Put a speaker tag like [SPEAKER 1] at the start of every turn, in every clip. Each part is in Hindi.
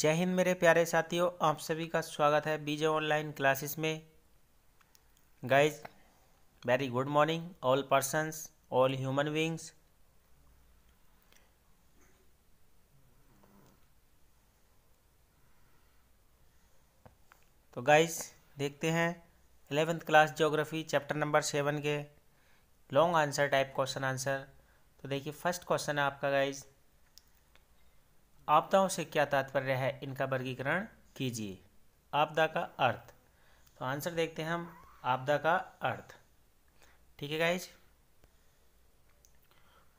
[SPEAKER 1] जय हिंद मेरे प्यारे साथियों आप सभी का स्वागत है बीजे ऑनलाइन क्लासेस में guys very good morning all persons all human beings तो गाइज देखते हैं eleventh class geography chapter number seven के long answer type question answer तो देखिए फर्स्ट क्वेश्चन है आपका गाइज़ आपदाओं से क्या तात्पर्य है इनका वर्गीकरण कीजिए आपदा का अर्थ तो आंसर देखते हैं हम आपदा का अर्थ ठीक है गाइज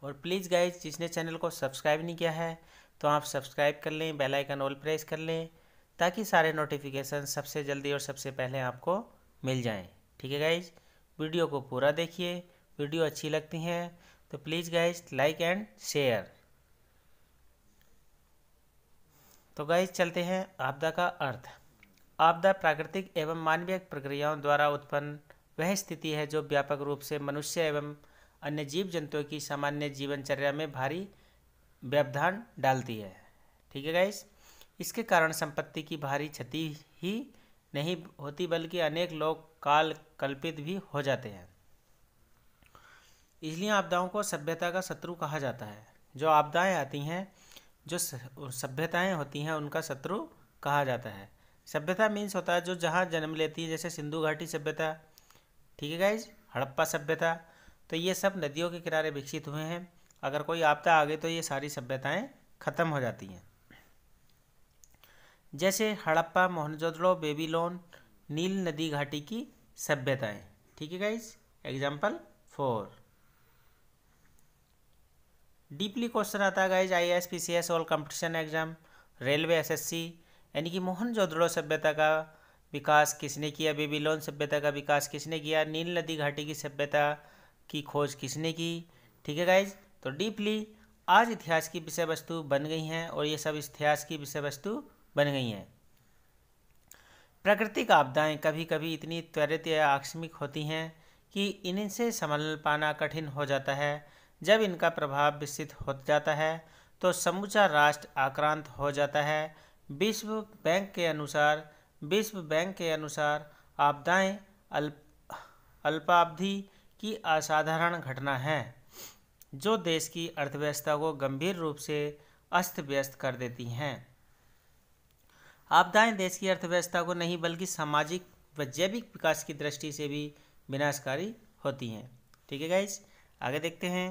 [SPEAKER 1] और प्लीज़ गाइज जिसने चैनल को सब्सक्राइब नहीं किया है तो आप सब्सक्राइब कर लें बेल आइकन ऑल प्रेस कर लें ताकि सारे नोटिफिकेशन सबसे जल्दी और सबसे पहले आपको मिल जाएं ठीक है गाइज वीडियो को पूरा देखिए वीडियो अच्छी लगती है तो please guys like and share तो गाइज चलते हैं आपदा का अर्थ आपदा प्राकृतिक एवं मानवीय प्रक्रियाओं द्वारा उत्पन्न वह स्थिति है जो व्यापक रूप से मनुष्य एवं अन्य जीव जंतुओं की सामान्य जीवनचर्या में भारी व्यवधान डालती है ठीक है गाइस इसके कारण संपत्ति की भारी क्षति ही नहीं होती बल्कि अनेक लोग काल कल्पित भी हो जाते हैं इसलिए आपदाओं को सभ्यता का शत्रु कहा जाता है जो आपदाएं आती हैं जो सभ्यताएं होती हैं उनका शत्रु कहा जाता है सभ्यता मीन्स होता है जो जहाँ जन्म लेती है जैसे सिंधु घाटी सभ्यता ठीक है गाइज हड़प्पा सभ्यता तो ये सब नदियों के किनारे विकसित हुए हैं अगर कोई आपदा आ गई तो ये सारी सभ्यताएँ ख़त्म हो जाती हैं जैसे हड़प्पा मोहनजोदड़ो बेबीलोन नील नदी घाटी की सभ्यताएँ ठीक है guys example for deeply question आता है guys I S P C S all competition exam railway S S C यानी कि मोहनजोदड़ो सभ्यता का विकास किसने किया बेबीलोन सभ्यता का विकास किसने किया नील नदी घाटी की सभ्यता की खोज किसने की ठीक है गाइज तो डीपली आज इतिहास की विषय वस्तु बन गई हैं और ये सब इतिहास की विषय वस्तु बन गई हैं प्राकृतिक आपदाएं कभी कभी इतनी त्वरित या आकस्मिक होती हैं कि इनसे संभल पाना कठिन हो जाता है जब इनका प्रभाव विकसित हो जाता है तो समूचा राष्ट्र आक्रांत हो जाता है विश्व बैंक के अनुसार विश्व बैंक के अनुसार आपदाएं अल्प अल्पावधि की असाधारण घटना है जो देश की अर्थव्यवस्था को गंभीर रूप से अस्त व्यस्त कर देती हैं आपदाएं देश की अर्थव्यवस्था को नहीं बल्कि सामाजिक व जैविक विकास की दृष्टि से भी विनाशकारी होती हैं ठीक है गाइज आगे देखते हैं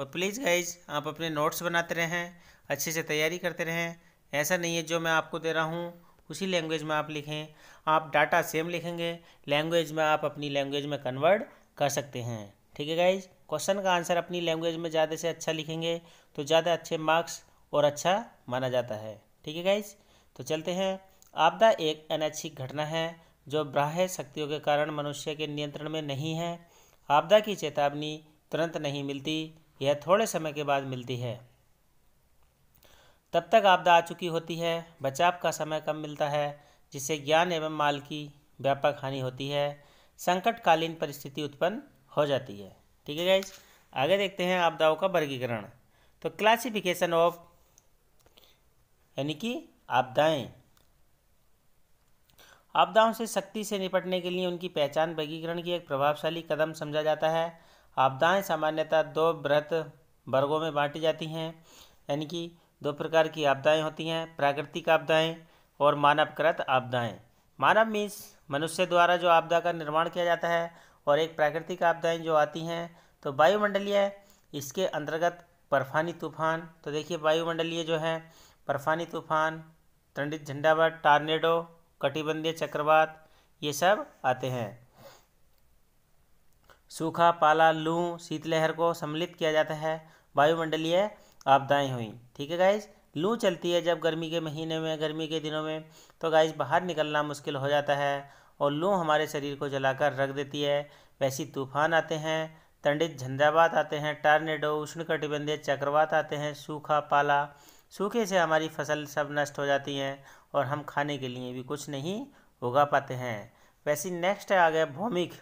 [SPEAKER 1] और प्लीज़ गाइज आप अपने नोट्स बनाते रहें अच्छे से तैयारी करते रहें ऐसा नहीं है जो मैं आपको दे रहा हूँ उसी लैंग्वेज में आप लिखें आप डाटा सेम लिखेंगे लैंग्वेज में आप अपनी लैंग्वेज में कन्वर्ट कर सकते हैं ठीक है गाइज क्वेश्चन का आंसर अपनी लैंग्वेज में ज़्यादा से अच्छा लिखेंगे तो ज़्यादा अच्छे मार्क्स और अच्छा माना जाता है ठीक है गाइज तो चलते हैं आपदा एक अनैच्छिक घटना है जो ब्राह्य शक्तियों के कारण मनुष्य के नियंत्रण में नहीं है आपदा की चेतावनी तुरंत नहीं मिलती यह थोड़े समय के बाद मिलती है तब तक आपदा आ चुकी होती है बचाव का समय कम मिलता है जिससे ज्ञान एवं माल की व्यापक हानि होती है संकटकालीन परिस्थिति उत्पन्न हो जाती है ठीक है गाइज आगे देखते हैं आपदाओं का वर्गीकरण तो क्लासिफिकेशन ऑफ यानी कि आपदाएं आपदाओं से सख्ती से निपटने के लिए उनकी पहचान वर्गीकरण की एक प्रभावशाली कदम समझा जाता है आपदाएं सामान्यतः दो बृहत वर्गों में बांटी जाती हैं यानी कि दो प्रकार की आपदाएं होती हैं प्राकृतिक आपदाएं और मानवकृत आपदाएं मानव मीन्स मनुष्य द्वारा जो आपदा का निर्माण किया जाता है और एक प्राकृतिक आपदाएं जो आती हैं तो वायुमंडलीय इसके अंतर्गत परफानी तूफान तो देखिए वायुमंडलीय जो है परफानी तूफान तंडित झंडावट टार्नेडो कटिबंधीय चक्रवात ये सब आते हैं सूखा पाला लू शीतलहर को सम्मिलित किया जाता है वायुमंडलीय आपदाएं हुई ठीक है गाइज लू चलती है जब गर्मी के महीने में गर्मी के दिनों में तो गाइज बाहर निकलना मुश्किल हो जाता है और लू हमारे शरीर को जलाकर रख देती है वैसी तूफान आते हैं तंडित झंझावात आते हैं टार्नेडो उष्णकटिबंधीय चक्रवात आते हैं सूखा पाला सूखे से हमारी फसल सब नष्ट हो जाती हैं और हम खाने के लिए भी कुछ नहीं उगा पाते हैं वैसी नेक्स्ट आ गया भौमिक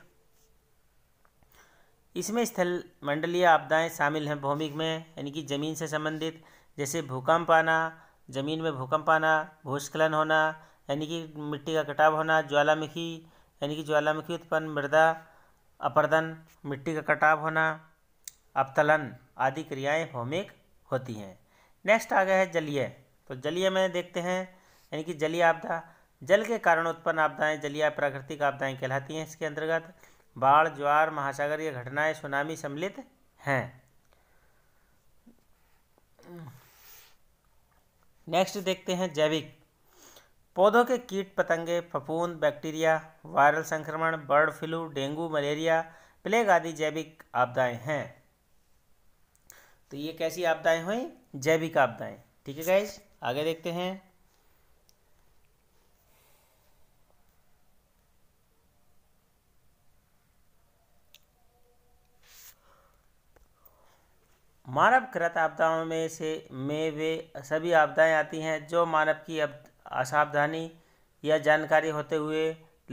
[SPEAKER 1] इसमें स्थल मंडलीय आपदाएं शामिल हैं भौमिक में यानी कि ज़मीन से संबंधित जैसे भूकंप आना ज़मीन में भूकंप आना भूस्खलन होना यानी कि मिट्टी का कटाव होना ज्वालामुखी यानी कि ज्वालामुखी उत्पन्न मृदा अपर्दन मिट्टी का कटाव होना अपतलन आदि क्रियाएं भौमिक होती हैं नेक्स्ट आ गया है जलीय तो जलीय में देखते हैं यानी कि जलीय आपदा जल के कारण उत्पन्न आपदाएं जलीय प्राकृतिक आपदाएं कहलाती हैं इसके अंतर्गत बाढ़ ज्वार महासागरीय घटनाएं सुनामी सम्मिलित हैं नेक्स्ट देखते हैं जैविक पौधों के कीट पतंगे फफूंद बैक्टीरिया वायरल संक्रमण bird flu dengue malaria plague आदि जैविक आपदाएं हैं तो ये कैसी आपदाएं हुई जैविक आपदाएं ठीक है गाइज आगे देखते हैं मानव कृत आपदाओं में से में वे सभी आपदाएं आती हैं जो मानव की असावधानी या जानकारी होते हुए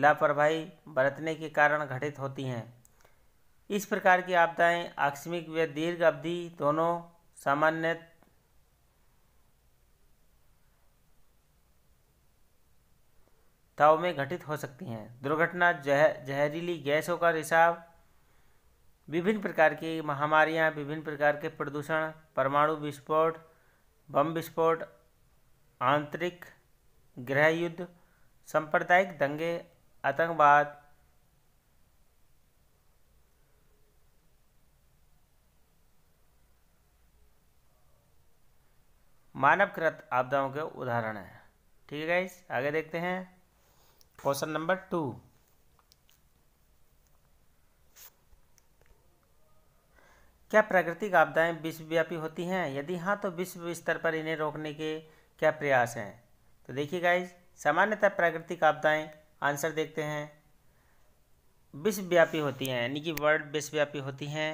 [SPEAKER 1] लापरवाही बरतने के कारण घटित होती हैं इस प्रकार की आपदाएं आकस्मिक व दीर्घ अवधि दोनों सामान्य ताव में घटित हो सकती हैं दुर्घटना जह जहरीली गैसों का रिसाव विभिन्न प्रकार की महामारियाँ विभिन्न प्रकार के प्रदूषण परमाणु विस्फोट बम विस्फोट आंतरिक गृह युद्ध सांप्रदायिक दंगे आतंकवाद मानवकृत आपदाओं के उदाहरण हैं ठीक है गाइस आगे देखते हैं क्वेश्चन नंबर टू क्या प्राकृतिक आपदाएं विश्वव्यापी होती हैं यदि हाँ तो विश्व स्तर पर इन्हें रोकने के क्या प्रयास हैं तो देखिए गाइज सामान्यतः प्राकृतिक आपदाएं आंसर देखते हैं विश्वव्यापी होती हैं यानी कि वर्ल्ड विश्वव्यापी होती हैं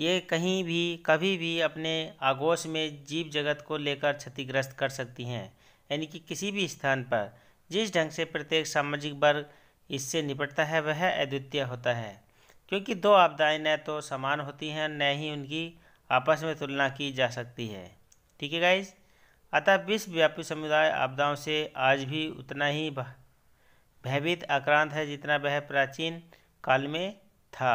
[SPEAKER 1] ये कहीं भी कभी भी अपने आगोश में जीव जगत को लेकर क्षतिग्रस्त कर सकती हैं यानी कि किसी भी स्थान पर जिस ढंग से प्रत्येक सामाजिक वर्ग इससे निपटता है वह अद्वितीय होता है क्योंकि दो आपदाएं न तो समान होती हैं न ही उनकी आपस में तुलना की जा सकती है ठीक है गाइज अतः विश्वव्यापी समुदाय आपदाओं से आज भी उतना ही भयभीत आक्रांत है जितना वह प्राचीन काल में था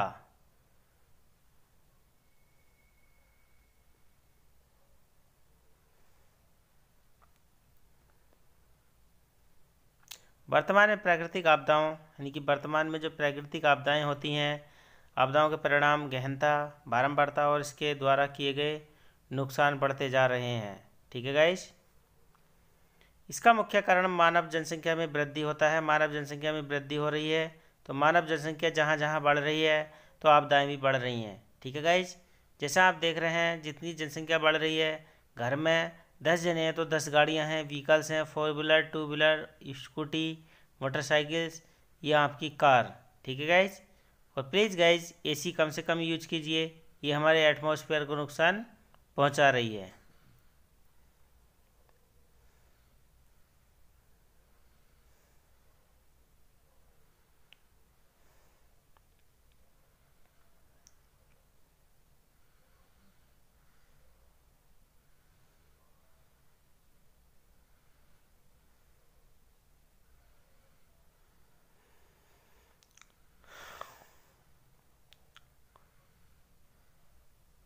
[SPEAKER 1] वर्तमान में प्राकृतिक आपदाओं यानी कि वर्तमान में जो प्राकृतिक आपदाएं होती हैं आपदाओं के परिणाम गहनता बारंबारता और इसके द्वारा किए गए नुकसान बढ़ते जा रहे हैं ठीक है गाइस इसका मुख्य कारण मानव जनसंख्या में वृद्धि होता है मानव जनसंख्या में वृद्धि हो रही है तो मानव जनसंख्या जहाँ जहाँ बढ़ रही है तो आपदाएँ भी बढ़ रही हैं ठीक है गाइज जैसा आप देख रहे हैं जितनी जनसंख्या बढ़ रही है घर में दस जने हैं तो दस गाड़ियाँ हैं व्हीकल्स हैं four wheeler two wheeler scooty motorcycles या आपकी कार ठीक है गाइज़ और प्लीज़ गाइज एसी कम से कम यूज कीजिए ये हमारे एटमॉस्फेयर को नुकसान पहुंचा रही है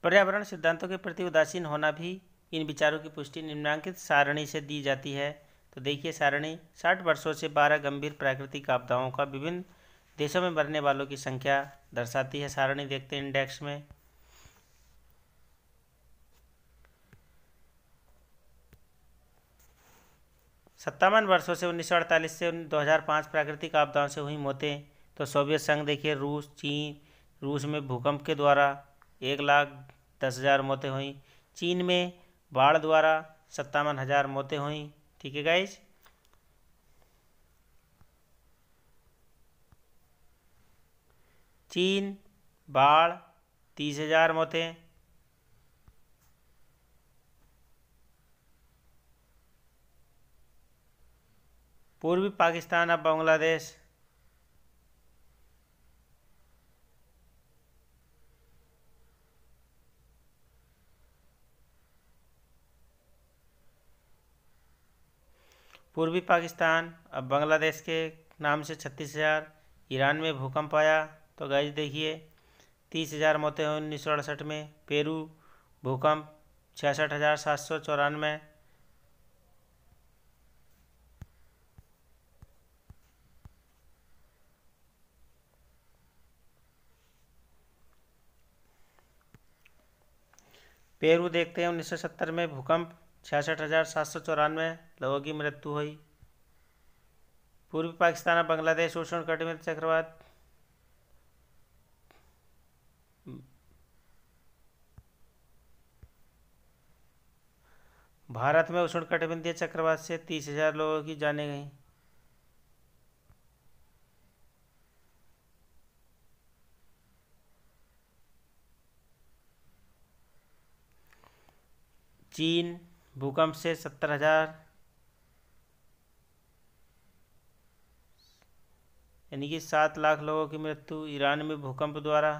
[SPEAKER 1] पर्यावरण सिद्धांतों के प्रति उदासीन होना भी इन विचारों की पुष्टि निम्नांकित सारणी से दी जाती है तो देखिए सारणी साठ वर्षों से बारह गंभीर प्राकृतिक आपदाओं का विभिन्न देशों में मरने वालों की संख्या दर्शाती है सारणी देखते हैं इंडेक्स में सत्तावन वर्षों से उन्नीस से 2005 प्राकृतिक आपदाओं से हुई मौतें तो सोवियत संघ देखिए रूस चीन रूस में भूकंप के द्वारा एक लाख दस हज़ार मौतें हुई चीन में बाढ़ द्वारा सत्तावन हज़ार मौतें हुई ठीक है गाइज चीन बाढ़ तीस हज़ार मौतें पूर्वी पाकिस्तान अब बांग्लादेश पूर्वी पाकिस्तान अब बांग्लादेश के नाम से छत्तीस हज़ार ईरान में भूकंप आया तो गाइज देखिए तीस हज़ार मौतें हुई उन्नीस सौ अड़सठ में पेरू भूकंप छियासठ हज़ार सात सौ चौरानवे पेरू देखते हैं उन्नीस सौ सत्तर में भूकंप छियासठ हज़ार सात सौ चौरानवे लोगों की मृत्यु हुई पूर्वी पाकिस्तान और बांग्लादेश उष्ण कटिबंध चक्रवात भारत में उष्ण कटिबंधीय चक्रवात से तीस हजार लोगों की जाने गई चीन भूकंप से सत्तर हजार यानी कि सात लाख लोगों की मृत्यु ईरान में भूकंप द्वारा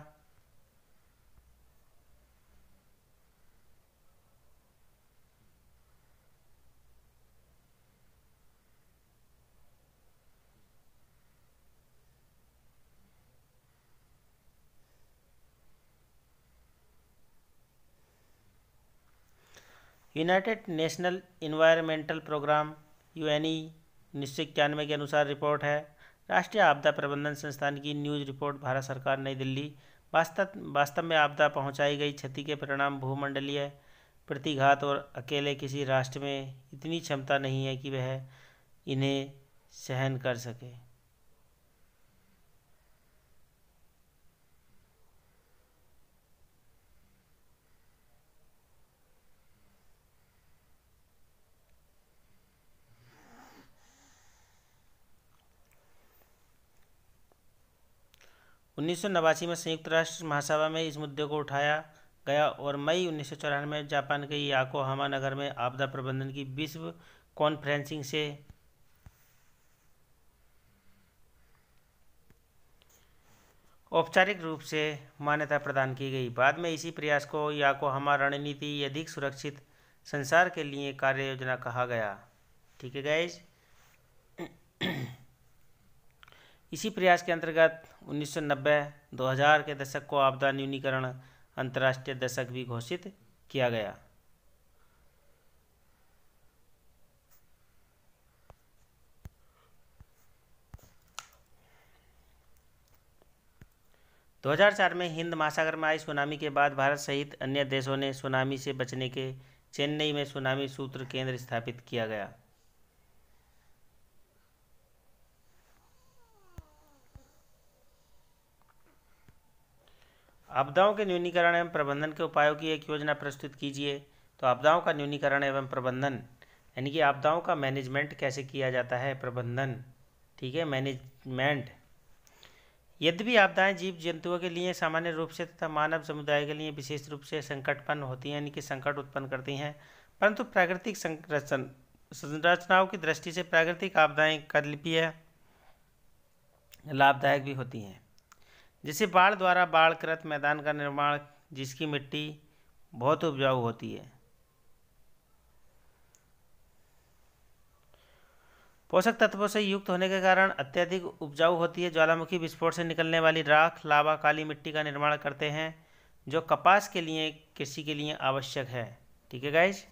[SPEAKER 1] united national environmental programme U N E उन्नीस सौ इक्यानवे के अनुसार रिपोर्ट है राष्ट्रीय आपदा प्रबंधन संस्थान की न्यूज रिपोर्ट भारत सरकार नई दिल्ली वास्तव वास्तव में आपदा पहुंचाई गई क्षति के परिणाम भूमंडलीय प्रतिघात और अकेले किसी राष्ट्र में इतनी क्षमता नहीं है कि वह इन्हें सहन कर सके उन्नीस में संयुक्त राष्ट्र महासभा में इस मुद्दे को उठाया गया और मई उन्नीस में जापान के याकोहामा नगर में आपदा प्रबंधन की विश्व कॉन्फ्रेंसिंग से औपचारिक रूप से मान्यता प्रदान की गई बाद में इसी प्रयास को याकोहामा रणनीति अधिक सुरक्षित संसार के लिए कार्य योजना कहा गया ठीक है गाइज इसी प्रयास के अंतर्गत 1990-2000 के दशक को आपदा न्यूनीकरण अंतर्राष्ट्रीय दशक भी घोषित किया गया दो हजार चार में हिंद महासागर में आई सुनामी के बाद भारत सहित अन्य देशों ने सुनामी से बचने के चेन्नई में सुनामी सूत्र केंद्र स्थापित किया गया आपदाओं के न्यूनीकरण एवं प्रबंधन के उपायों की एक योजना प्रस्तुत कीजिए तो आपदाओं का न्यूनीकरण एवं प्रबंधन यानी कि आपदाओं का मैनेजमेंट कैसे किया जाता है प्रबंधन ठीक है मैनेजमेंट यद्यपि आपदाएं जीव जंतुओं के लिए सामान्य रूप से तथा मानव समुदाय के लिए विशेष रूप से संकटपन्न होती हैं यानी कि संकट उत्पन्न करती हैं परंतु प्राकृतिक संरचनाओं की दृष्टि से प्राकृतिक आपदाएं कल भी लाभदायक भी होती हैं जिसे बाढ़ द्वारा बाढ़कृत मैदान का निर्माण जिसकी मिट्टी बहुत उपजाऊ होती है पोषक तत्वों से युक्त होने के कारण अत्यधिक उपजाऊ होती है ज्वालामुखी विस्फोट से निकलने वाली राख लावा काली मिट्टी का निर्माण करते हैं जो कपास के लिए कृषि के लिए आवश्यक है ठीक है गाइज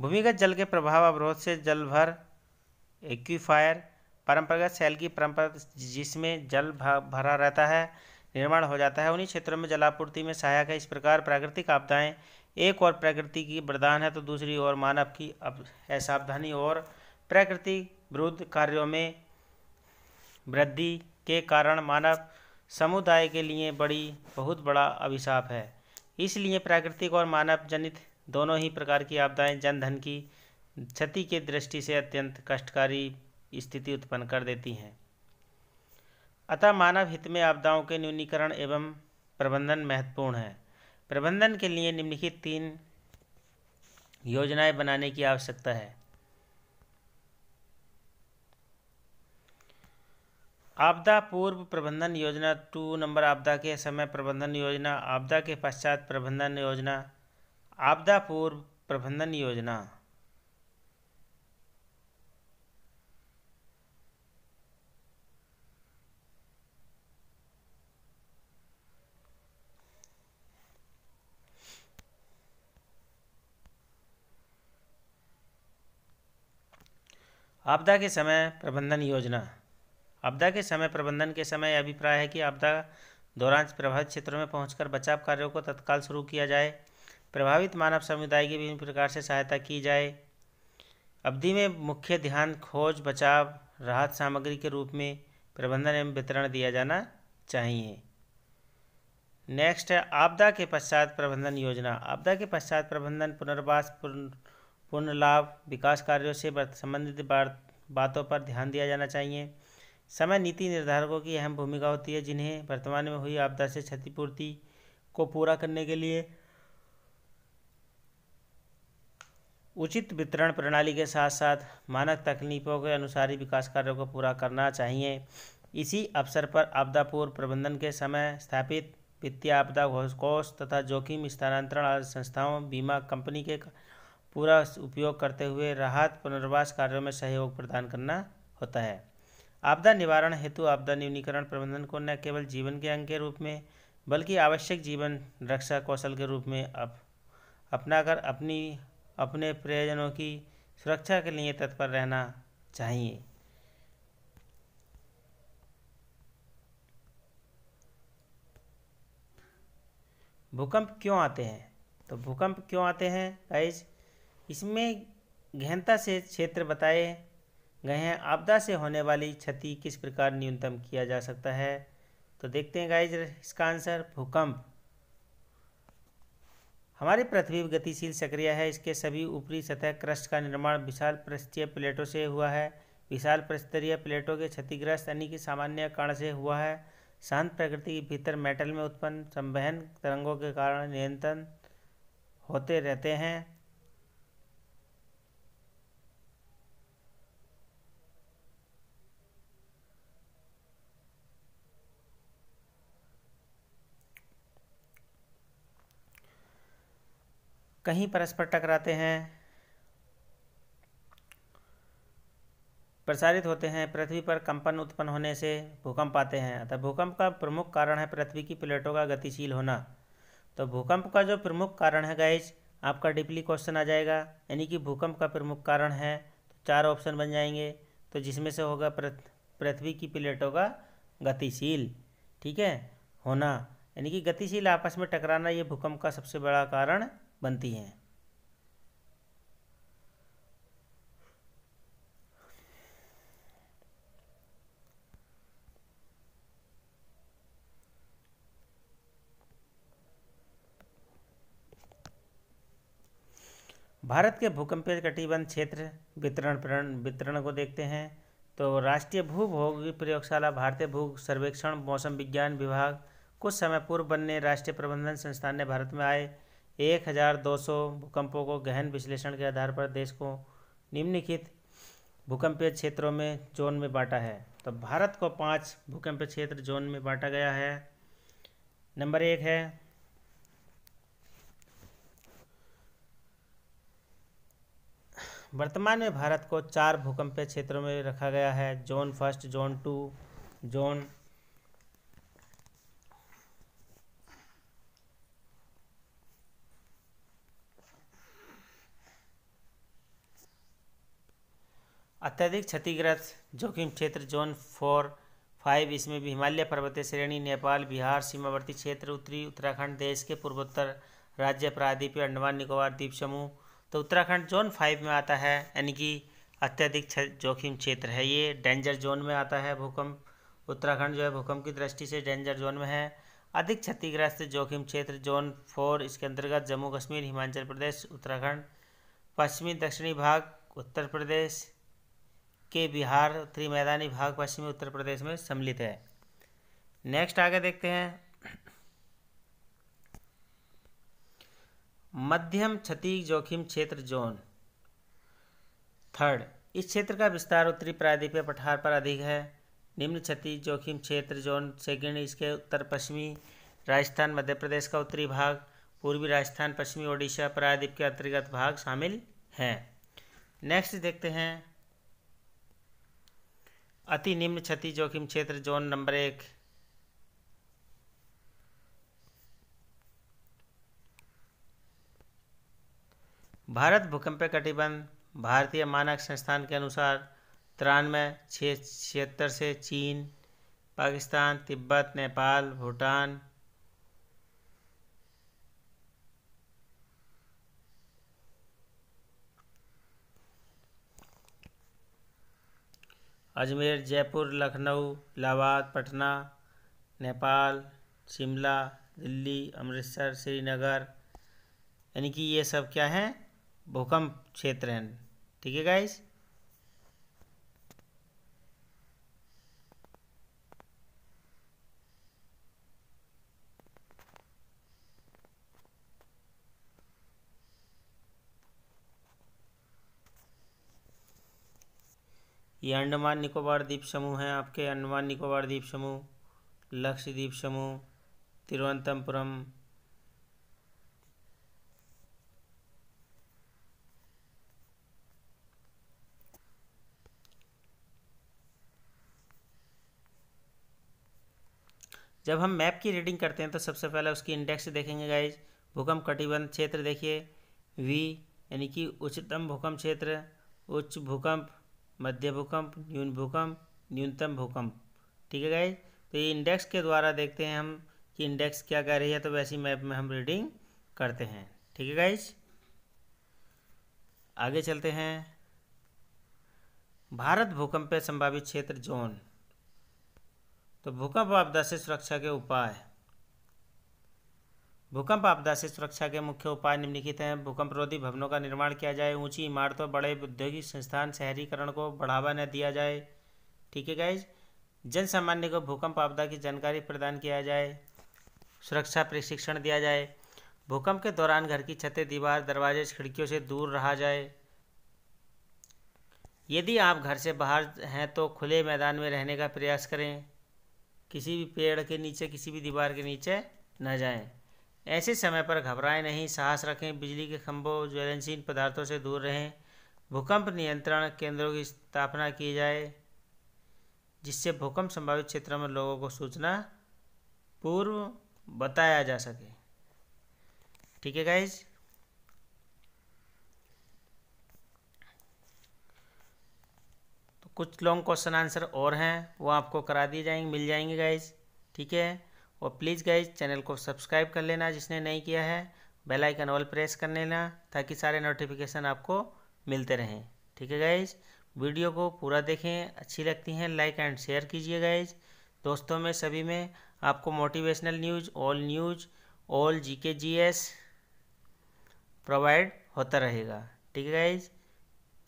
[SPEAKER 1] भूमिगत जल के प्रभाव अवरोध से जलभर एक्वीफायर परंपरागत शैल की परंपरा जिसमें जल भरा रहता है निर्माण हो जाता है उन्हीं क्षेत्रों में जलापूर्ति में सहायक है इस प्रकार प्राकृतिक आपदाएं एक और प्रकृति की वरदान है तो दूसरी ओर मानव की असावधानी और प्रकृति विरुद्ध कार्यों में वृद्धि के कारण मानव समुदाय के लिए बड़ी बहुत बड़ा अभिशाप है इसलिए प्राकृतिक और मानव जनित दोनों ही प्रकार की आपदाएं जनधन की क्षति के दृष्टि से अत्यंत कष्टकारी स्थिति उत्पन्न कर देती हैं अतः मानव हित में आपदाओं के न्यूनीकरण एवं प्रबंधन महत्वपूर्ण है प्रबंधन के लिए निम्नलिखित तीन योजनाएं बनाने की आवश्यकता है आपदा पूर्व प्रबंधन योजना टू नंबर आपदा के समय प्रबंधन योजना आपदा के पश्चात प्रबंधन योजना आपदा पूर्व प्रबंधन योजना आपदा के समय प्रबंधन योजना आपदा के समय प्रबंधन के समय अभिप्राय है कि आपदा दौरान प्रभावित क्षेत्रों में पहुंचकर बचाव कार्यों को तत्काल शुरू किया जाए प्रभावित मानव समुदाय की विभिन्न प्रकार से सहायता की जाए अवधि में मुख्य ध्यान खोज बचाव राहत सामग्री के रूप में प्रबंधन एवं वितरण दिया जाना चाहिए नेक्स्ट है आपदा के पश्चात प्रबंधन योजना आपदा के पश्चात प्रबंधन पुनर्वास पुन... पूर्ण लाभ विकास कार्यों से संबंधित बातों पर ध्यान दिया जाना चाहिए समय नीति निर्धारकों की अहम भूमिका होती है जिन्हें वर्तमान में हुई आपदा से क्षतिपूर्ति को पूरा करने के लिए उचित वितरण प्रणाली के साथ साथ मानक तकनीकों के अनुसार ही विकास कार्यों को पूरा करना चाहिए इसी अवसर पर आपदा पूर्व प्रबंधन के समय स्थापित वित्तीय आपदा कोष तथा जोखिम स्थानांतरण संस्थाओं बीमा कंपनी के पूरा उपयोग करते हुए राहत पुनर्वास कार्यों में सहयोग प्रदान करना होता है आपदा निवारण हेतु आपदा न्यूनीकरण प्रबंधन को न केवल जीवन के अंग के रूप में बल्कि आवश्यक जीवन रक्षा कौशल के रूप में अप, कर अपनी अपने प्रयोजनों की सुरक्षा के लिए तत्पर रहना चाहिए भूकंप क्यों आते हैं तो भूकंप क्यों आते हैं गाइज इसमें गहनता से क्षेत्र बताए गए हैं आपदा से होने वाली क्षति किस प्रकार न्यूनतम किया जा सकता है तो देखते हैं गाइज इसका आंसर भूकंप हमारी पृथ्वी गतिशील सक्रिय है इसके सभी ऊपरी सतह क्रस्ट का निर्माण विशाल पृष्ठीय प्लेटों से हुआ है विशाल प्रस्तरीय प्लेटों के क्षतिग्रस्त यानी कि सामान्य कारण से हुआ है शांत प्रकृति के भीतर मेटल में उत्पन्न संवहन तरंगों के कारण नियंत्रण होते रहते हैं कहीं परस्पर टकराते हैं प्रसारित होते हैं पृथ्वी पर कंपन उत्पन्न होने से भूकंप आते हैं अतः भूकंप का प्रमुख कारण है पृथ्वी की प्लेटों का गतिशील होना तो भूकंप का जो प्रमुख कारण है गाइज आपका डीपली क्वेश्चन आ जाएगा यानी कि भूकंप का प्रमुख कारण है तो चार ऑप्शन बन जाएंगे तो जिसमें से होगा पृथ्वी की प्लेटों का गतिशील ठीक है होना यानी कि गतिशील आपस में टकराना ये भूकंप का सबसे बड़ा कारण बनती हैं भारत के भूकंपीय कटिबंध क्षेत्र वितरण वितरण को देखते हैं तो राष्ट्रीय भूभोग प्रयोगशाला भारतीय भू सर्वेक्षण मौसम विज्ञान विभाग कुछ समय पूर्व बनने राष्ट्रीय प्रबंधन संस्थान ने भारत में आए एक हज़ार दो सौ भूकंपों को गहन विश्लेषण के आधार पर देश को निम्नलिखित भूकंपीय क्षेत्रों में जोन में बांटा है तो भारत को पांच भूकंपीय क्षेत्र जोन में बांटा गया है नंबर एक है वर्तमान में भारत को चार भूकंपीय क्षेत्रों में रखा गया है zone first zone two zone अत्यधिक क्षतिग्रस्त जोखिम क्षेत्र जोन फोर फाइव इसमें भी हिमालय पर्वतीय श्रेणी नेपाल बिहार सीमावर्ती क्षेत्र उत्तरी उत्तराखंड देश के पूर्वोत्तर राज्य प्रायद्वीप अंडमान निकोबार द्वीप समूह तो उत्तराखंड जोन फाइव में आता है यानी कि अत्यधिक जोखिम क्षेत्र है ये डेंजर जोन में आता है भूकंप उत्तराखंड जो है भूकंप की दृष्टि से डेंजर जोन में है अधिक क्षतिग्रस्त जोखिम क्षेत्र जोन फोर इसके अंतर्गत जम्मू कश्मीर हिमाचल प्रदेश उत्तराखंड पश्चिमी दक्षिणी भाग उत्तर प्रदेश के बिहार त्रिमैदानी भाग पश्चिमी उत्तर प्रदेश में सम्मिलित है नेक्स्ट आगे देखते हैं मध्यम क्षति जोखिम क्षेत्र जोन थर्ड इस क्षेत्र का विस्तार उत्तरी प्रायद्वीपीय पठार पर अधिक है निम्न क्षति जोखिम क्षेत्र जोन सेकेंड इसके उत्तर पश्चिमी राजस्थान मध्य प्रदेश का उत्तरी भाग पूर्वी राजस्थान पश्चिमी ओडिशा प्रायद्वीप के अंतर्गत भाग शामिल हैं नेक्स्ट देखते हैं अति निम्न क्षति जोखिम क्षेत्र जोन नंबर एक भारत भूकंप कटिबंध भारतीय मानक संस्थान के अनुसार तिरानवे छिहत्तर से चीन पाकिस्तान तिब्बत नेपाल भूटान अजमेर जयपुर लखनऊ इलाहाबाद पटना नेपाल शिमला दिल्ली अमृतसर श्रीनगर यानी कि ये सब क्या हैं भूकंप क्षेत्र हैं ठीक है गाइस ये अंडमान निकोबार द्वीप समूह हैं आपके अंडमान निकोबार द्वीप समूह लक्षद्वीप समूह तिरुवनंतपुरम जब हम मैप की रीडिंग करते हैं तो सबसे पहले उसकी इंडेक्स देखेंगे गाइज भूकंप कटिबंध क्षेत्र देखिए वी यानी कि उच्चतम भूकंप क्षेत्र उच्च भूकंप मध्य भूकंप न्यून भूकंप न्यूनतम भूकंप ठीक है गाइज तो ये इंडेक्स के द्वारा देखते हैं हम कि इंडेक्स क्या कह रही है तो वैसी मैप में हम रीडिंग करते हैं ठीक है गाइज आगे चलते हैं भारत भूकंप संभावित क्षेत्र जोन तो भूकंप आपदा से सुरक्षा के उपाय भूकंप आपदा से सुरक्षा के मुख्य उपाय निम्नलिखित हैं भूकंप रोधी भवनों का निर्माण किया जाए ऊंची इमारतों बड़े औद्योगिक संस्थान शहरीकरण को बढ़ावा न दिया जाए ठीक है गाइज जन सामान्य को भूकंप आपदा की जानकारी प्रदान किया जाए सुरक्षा प्रशिक्षण दिया जाए भूकंप के दौरान घर की छतें दीवार दरवाजे खिड़कियों से दूर रहा जाए यदि आप घर से बाहर हैं तो खुले मैदान में रहने का प्रयास करें किसी भी पेड़ के नीचे किसी भी दीवार के नीचे न जाएं ऐसे समय पर घबराएं नहीं साहस रखें बिजली के खंभों ज्वलनशील पदार्थों से दूर रहें भूकंप नियंत्रण केंद्रों की स्थापना की जाए जिससे भूकंप संभावित क्षेत्रों में लोगों को सूचना पूर्व बताया जा सके ठीक है गाइज तो कुछ लॉन्ग क्वेश्चन आंसर और हैं वो आपको करा दिए जाएंगे मिल जाएंगे गाइज ठीक है और प्लीज़ गाइज चैनल को सब्सक्राइब कर लेना जिसने नहीं किया है बेल आइकन ऑल प्रेस कर लेना ताकि सारे नोटिफिकेशन आपको मिलते रहें ठीक है गाइज वीडियो को पूरा देखें अच्छी लगती हैं लाइक एंड शेयर कीजिए गाइज दोस्तों में सभी में आपको motivational news all news all G K G S provide होता रहेगा ठीक है गाइज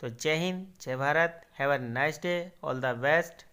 [SPEAKER 1] तो जय हिंद जय Bharat have a nice day all the best